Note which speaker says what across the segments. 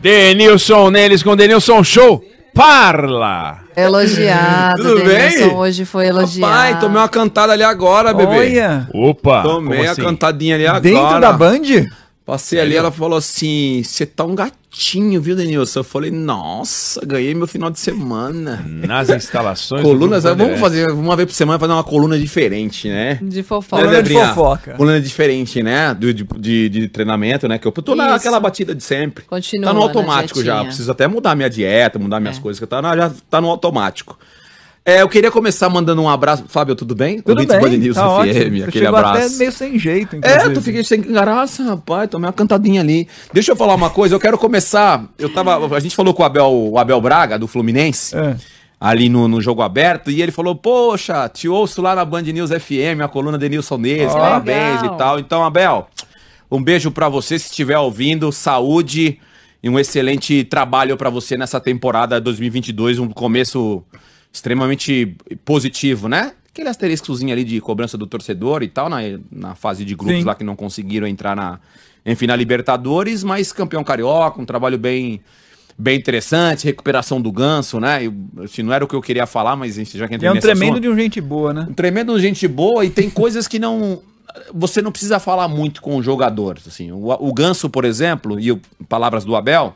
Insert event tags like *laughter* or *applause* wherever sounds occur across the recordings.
Speaker 1: Denilson neles com Denilson Show. Parla! Elogiado, Tudo Denilson bem? hoje foi elogiado. Pai, tomei uma cantada ali agora, bebê. Olha! Opa! Tomei a assim? cantadinha ali agora. Dentro da Band? Passei Sério? ali, ela falou assim: Você tá um gatinho, viu, Denilson? Eu falei: Nossa, ganhei meu final de semana. Nas instalações. *laughs* Colunas, é, vamos fazer uma vez por semana fazer uma coluna diferente, né? De fofoca. Né, coluna de fofoca. Coluna diferente, né? De, de, de, treinamento, né? Que eu tô naquela batida de sempre. Continua. Tá no automático já. Preciso até mudar minha dieta, mudar minhas é. coisas que tá, já tá no automático. É, eu queria começar mandando um abraço. Fábio, tudo bem? Tudo Ouvintes bem, News tá FM, ótimo. aquele eu abraço. até meio sem jeito, é, inclusive. É, tu fiquei sem graça, rapaz, tomei uma cantadinha ali. Deixa eu falar uma coisa, eu quero começar. Eu tava. A gente falou com o Abel, o Abel Braga, do Fluminense. É ali no, no jogo aberto, e ele falou: Poxa, te ouço lá na Band News FM, a coluna de Nilson Neves, oh, parabéns legal. e tal. Então, Abel, um beijo para você se estiver ouvindo, saúde e um excelente trabalho para você nessa temporada 2022, um começo extremamente positivo, né? Aquele asteriscozinho ali de cobrança do torcedor e tal, na, na fase de grupos Sim. lá que não conseguiram entrar na, enfim, na Libertadores, mas campeão carioca, um trabalho bem bem interessante, recuperação do Ganso, né? Eu, assim, não era o que eu queria falar, mas já que É um tremendo assunto, de um gente boa, né? Um tremendo de um gente boa e tem *laughs* coisas que não você não precisa falar muito com o jogador, assim. O, o Ganso, por exemplo, e o, palavras do Abel,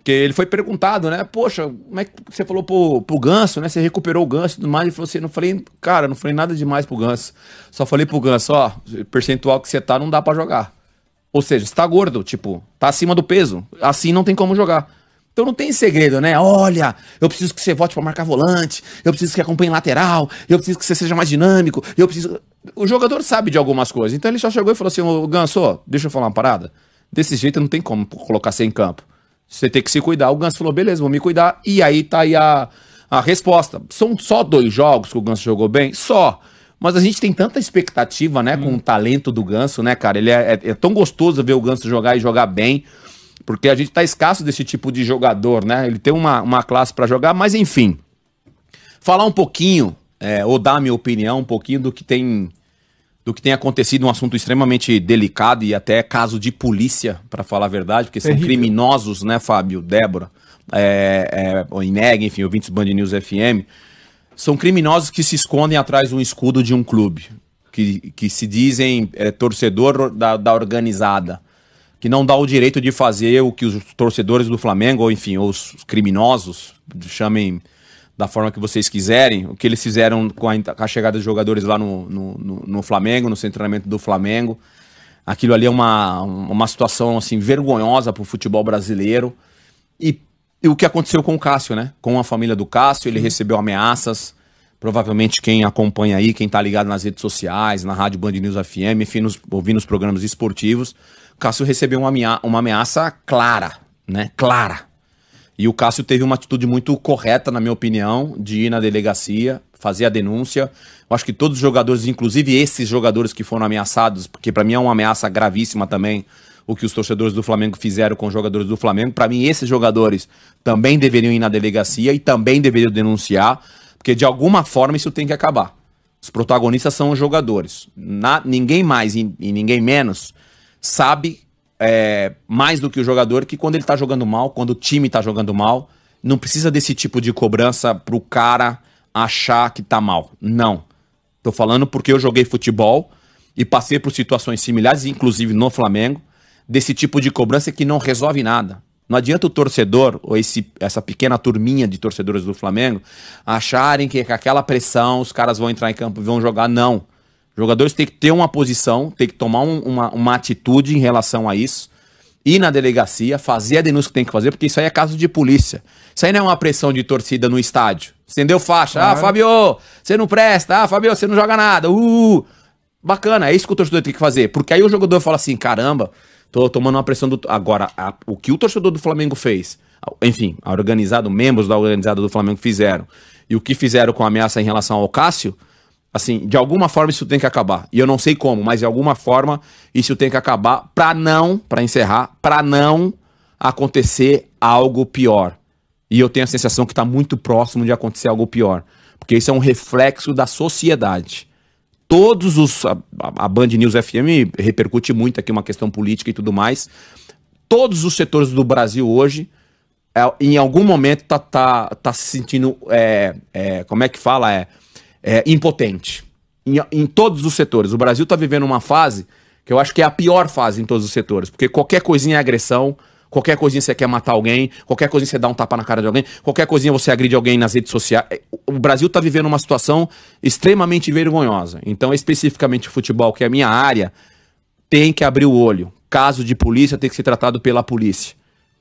Speaker 1: porque ele foi perguntado, né? Poxa, como é que você falou pro, pro Ganso, né? Você recuperou o Ganso e tudo mais. Ele falou assim: não falei, cara, não falei nada demais pro Ganso. Só falei pro Ganso: ó, percentual que você tá, não dá para jogar. Ou seja, você tá gordo, tipo, tá acima do peso. Assim não tem como jogar. Então não tem segredo, né? Olha, eu preciso que você volte para marcar volante, eu preciso que acompanhe lateral, eu preciso que você seja mais dinâmico, eu preciso. O jogador sabe de algumas coisas. Então ele só chegou e falou assim: Ô Ganso, deixa eu falar uma parada. Desse jeito não tem como colocar você em campo. Você tem que se cuidar. O Ganso falou, beleza, vou me cuidar. E aí tá aí a, a resposta. São só dois jogos que o Ganso jogou bem? Só. Mas a gente tem tanta expectativa, né, hum. com o talento do Ganso, né, cara? Ele é, é, é, tão gostoso ver o Ganso jogar e jogar bem, porque a gente tá escasso desse tipo de jogador, né? Ele tem uma, uma classe para jogar, mas enfim. Falar um pouquinho, é, ou dar minha opinião um pouquinho do que tem do que tem acontecido, um assunto extremamente delicado e até caso de polícia, para falar a verdade, porque são é criminosos, né, Fábio, Débora, é, é, Ineg, enfim, ouvintes Band News FM, são criminosos que se escondem atrás de um escudo de um clube, que, que se dizem é, torcedor da, da organizada, que não dá o direito de fazer o que os torcedores do Flamengo, ou enfim, os criminosos chamem da forma que vocês quiserem. O que eles fizeram com a, com a chegada dos jogadores lá no, no, no, no Flamengo, no centro de treinamento do Flamengo. Aquilo ali é uma, uma situação assim vergonhosa para o futebol brasileiro. E, e, o que aconteceu com o Cássio, né? Com a família do Cássio, ele recebeu ameaças. Provavelmente quem acompanha aí, quem está ligado nas redes sociais, na Rádio Band News FM, enfim, nos, ouvindo os programas esportivos, Cássio recebeu uma, uma ameaça clara, né? Clara e o Cássio teve uma atitude muito correta, na minha opinião, de ir na delegacia, fazer a denúncia. Eu acho que todos os jogadores, inclusive esses jogadores que foram ameaçados, porque para mim é uma ameaça gravíssima também o que os torcedores do Flamengo fizeram com os jogadores do Flamengo. Para mim, esses jogadores também deveriam ir na delegacia e também deveriam denunciar, porque de alguma forma isso tem que acabar. Os protagonistas são os jogadores. Na, ninguém mais e, e ninguém menos sabe é, mais do que o jogador, que quando ele tá jogando mal, quando o time tá jogando mal, não precisa desse tipo de cobrança pro cara achar que tá mal. Não. Tô falando porque eu joguei futebol e passei por situações similares, inclusive no Flamengo, desse tipo de cobrança que não resolve nada. Não adianta o torcedor, ou esse, essa pequena turminha de torcedores do Flamengo, acharem que com aquela pressão os caras vão entrar em campo e vão jogar. Não. Jogadores têm que ter uma posição, têm que tomar um, uma, uma atitude em relação a isso. Ir na delegacia, fazer a denúncia que tem que fazer, porque isso aí é caso de polícia. Isso aí não é uma pressão de torcida no estádio. Acendeu faixa. Ah, claro. Ah, Fabio, você não presta. Ah, Fabio, você não joga nada. Uh, uh, uh! Bacana, é isso que o torcedor tem que fazer. Porque aí o jogador fala assim: caramba, tô tomando uma pressão do. Agora, a, o que o torcedor do Flamengo fez, enfim, a organizado, membros da organizada do Flamengo fizeram, e o que fizeram com a ameaça em relação ao Cássio, Assim, de alguma forma isso tem que acabar. E eu não sei como, mas de alguma forma isso tem que acabar para não, para encerrar, para não acontecer algo pior. E eu tenho a sensação que está muito próximo de acontecer algo pior, porque isso é um reflexo da sociedade. Todos os a, a Band News FM repercute muito aqui uma questão política e tudo mais. Todos os setores do Brasil hoje é, em algum momento tá, tá, tá se sentindo é, é, como é que fala é é, impotente em, em todos os setores. O Brasil está vivendo uma fase que eu acho que é a pior fase em todos os setores, porque qualquer coisinha é agressão, qualquer coisinha você quer matar alguém, qualquer coisinha você dá um tapa na cara de alguém, qualquer coisinha você agride alguém nas redes sociais. É, o Brasil está vivendo uma situação extremamente vergonhosa. Então, especificamente o futebol, que é a minha área, tem que abrir o olho. Caso de polícia tem que ser tratado pela polícia,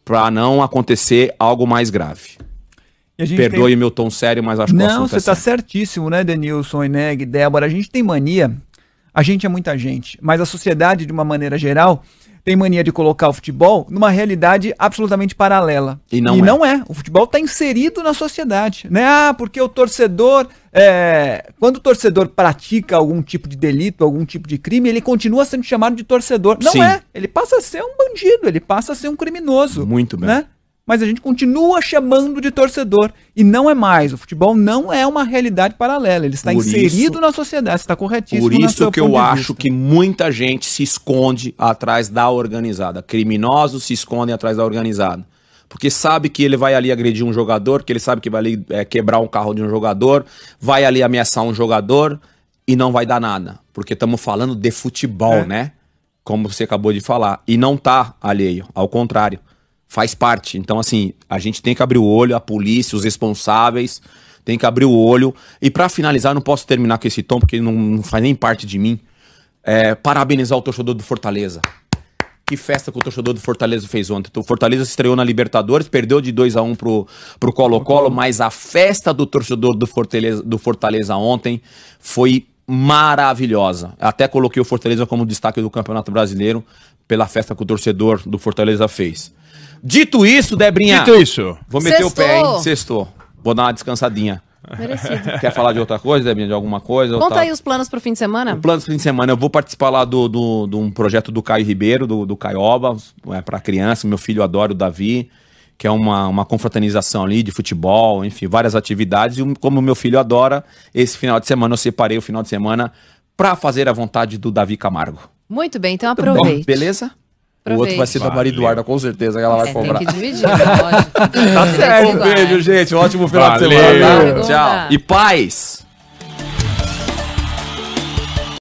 Speaker 1: para não acontecer algo mais grave. Perdoe tem... meu tom sério, mas acho que Não, é você está é certíssimo, né, Denilson, Ineg, Débora? A gente tem mania, a gente é muita gente, mas a sociedade, de uma maneira geral, tem mania de colocar o futebol numa realidade absolutamente paralela. E não, e é. não é. O futebol está inserido na sociedade. Né? Ah, porque o torcedor. É... Quando o torcedor pratica algum tipo de delito, algum tipo de crime, ele continua sendo chamado de torcedor. Não Sim. é. Ele passa a ser um bandido, ele passa a ser um criminoso. Muito bem. Né? mas a gente continua chamando de torcedor. E não é mais. O futebol não é uma realidade paralela. Ele está por inserido isso, na sociedade. está corretíssimo. Por isso que eu acho que muita gente se esconde atrás da organizada. Criminosos se escondem atrás da organizada porque sabe que ele vai ali agredir um jogador, que ele sabe que vai ali é, quebrar um carro de um jogador, vai ali ameaçar um jogador e não vai dar nada, porque estamos falando de futebol, é. né? Como você acabou de falar, e não tá alheio, ao contrário faz parte. Então, assim, a gente tem que abrir o olho, a polícia, os responsáveis, tem que abrir o olho. E para finalizar, não posso terminar com esse tom, porque não, não faz nem parte de mim. É, parabenizar o torcedor do Fortaleza. Que festa que o torcedor do Fortaleza fez ontem. O Fortaleza estreou na Libertadores, perdeu de 2 a 1 um pro, pro Colo-Colo, mas a festa do torcedor do Fortaleza, do Fortaleza ontem foi maravilhosa. Até coloquei o Fortaleza como destaque do Campeonato Brasileiro pela festa que o torcedor do Fortaleza fez. Dito isso, Debrinha. Dito isso. Vou meter o pé, hein? Sextou. Vou dar uma descansadinha. Merecido. *laughs* Quer falar de outra coisa, Debrinha? De alguma coisa? Conta aí os planos pro fim de semana. O planos pro fim de semana. Eu vou participar lá de do, do, do, um projeto do Caio Ribeiro, do, do Caioba, é, para criança. Meu filho adora o Davi, que é uma, uma confraternização ali de futebol, enfim, várias atividades. E como meu filho adora, esse final de semana eu separei o final de semana para fazer a vontade do Davi Camargo. Muito bem, então aproveite. Bom, beleza? Aproveite. O outro vai ser da Maria Eduarda, com certeza, ela vai é, cobrar. Tem que dividir, né? lógico. tá certo. Um beijo, gente. Um ótimo final Valeu. de semana. Tá? Tchau. E paz!